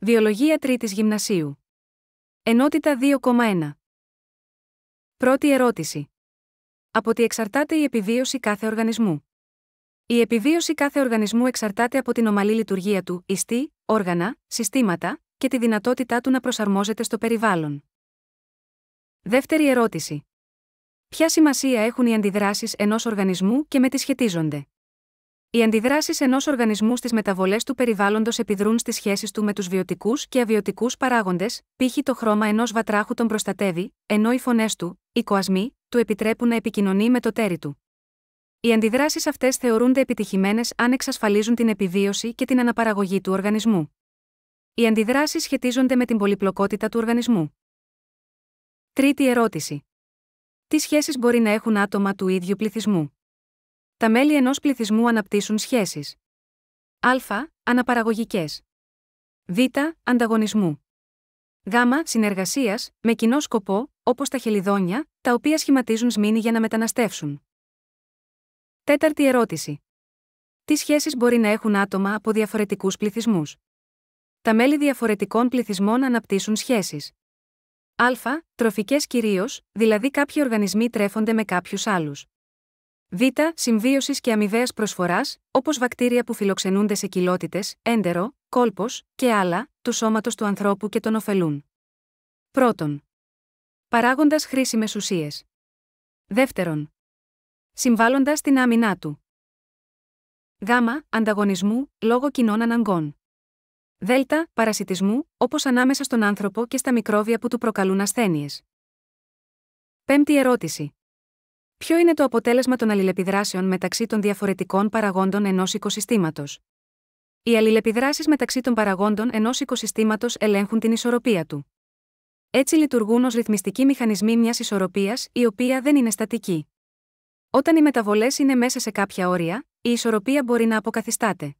Βιολογία τρίτης γυμνασίου. Ενότητα 2,1. Πρώτη ερώτηση. Από τι εξαρτάται η επιβίωση κάθε οργανισμού. Η επιβίωση κάθε οργανισμού εξαρτάται από την ομαλή λειτουργία του, ιστή, όργανα, συστήματα και τη δυνατότητά του να προσαρμόζεται στο περιβάλλον. Δεύτερη ερώτηση. Ποια σημασία έχουν οι αντιδράσεις ενός οργανισμού και με τι σχετίζονται. Οι αντιδράσεις ενός οργανισμού στις μεταβολές του περιβάλλοντος επιδρούν στις σχέσεις του με τους βιωτικούς και αβιωτικούς παράγοντες, π.χ. το χρώμα ενός βατράχου τον προστατεύει, ενώ οι φωνές του, οι κοασμοί, του επιτρέπουν να επικοινωνεί με το τέρι του. Οι αντιδράσεις αυτές θεωρούνται επιτυχημένες αν εξασφαλίζουν την επιβίωση και την αναπαραγωγή του οργανισμού. Οι αντιδράσεις σχετίζονται με την πολυπλοκότητα του οργανισμού. Τρίτη ερώτηση. Τι σχέσεις μπορεί να έχουν άτομα του ίδιου πληθυσμού. Τα μέλη ενός πληθυσμού αναπτύσσουν σχέσεις. Α. Αναπαραγωγικές. Β. Ανταγωνισμού. Γ. Συνεργασίας, με κοινό σκοπό, όπως τα χελιδόνια, τα οποία σχηματίζουν σμήνη για να μεταναστεύσουν. Τέταρτη ερώτηση. Τι σχέσεις μπορεί να έχουν άτομα από διαφορετικούς πληθυσμούς. Τα μέλη διαφορετικών πληθυσμών αναπτύσσουν σχέσεις. Α. Τροφικές κυρίως, δηλαδή κάποιοι οργανισμοί τρέφονται με κάποιους άλλους. Β. Συμβίωσης και αμοιβαίας προσφοράς, όπως βακτήρια που φιλοξενούνται σε κοιλότητες, έντερο, κόλπος και άλλα, του σώματος του ανθρώπου και τον ωφελούν. Πρώτον. Παράγοντας χρήσιμες ουσίες. Δεύτερον. Συμβάλλοντας την άμυνά του. Γ. Ανταγωνισμού, λόγω κοινών αναγκών. Δ. Παρασιτισμού, όπως ανάμεσα στον άνθρωπο και στα μικρόβια που του προκαλούν ασθένειες. Πέμπτη ερώτηση. Ποιο είναι το αποτέλεσμα των αλληλεπιδράσεων μεταξύ των διαφορετικών παραγόντων ενός οικοσυστήματος. Οι αλληλεπιδράσεις μεταξύ των παραγόντων ενός οικοσυστήματος ελέγχουν την ισορροπία του. Έτσι λειτουργούν ως ρυθμιστικοί μηχανισμοί μιας ισορροπίας, η οποία δεν είναι στατική. Όταν οι μεταβολές είναι μέσα σε κάποια όρια, η ισορροπία μπορεί να αποκαθιστάται.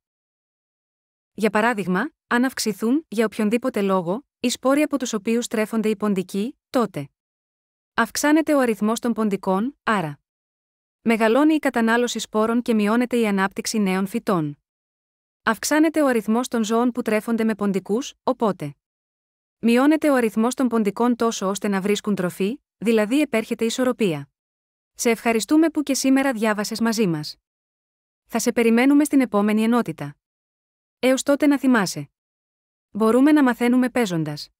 Για παράδειγμα, αν αυξηθούν, για οποιονδήποτε λόγο, οι σπόροι από τους οποίους τρέφονται οι ποντικοί, τότε Αυξάνεται ο αριθμός των ποντικών, άρα. Μεγαλώνει η κατανάλωση σπόρων και μειώνεται η ανάπτυξη νέων φυτών. Αυξάνεται ο αριθμός των ζώων που τρέφονται με ποντικούς, οπότε. Μειώνεται ο αριθμός των ποντικών τόσο ώστε να βρίσκουν τροφή, δηλαδή επέρχεται ισορροπία. Σε ευχαριστούμε που και σήμερα διάβασες μαζί μας. Θα σε περιμένουμε στην επόμενη ενότητα. Έως τότε να θυμάσαι. Μπορούμε να μαθαίνουμε παίζοντας.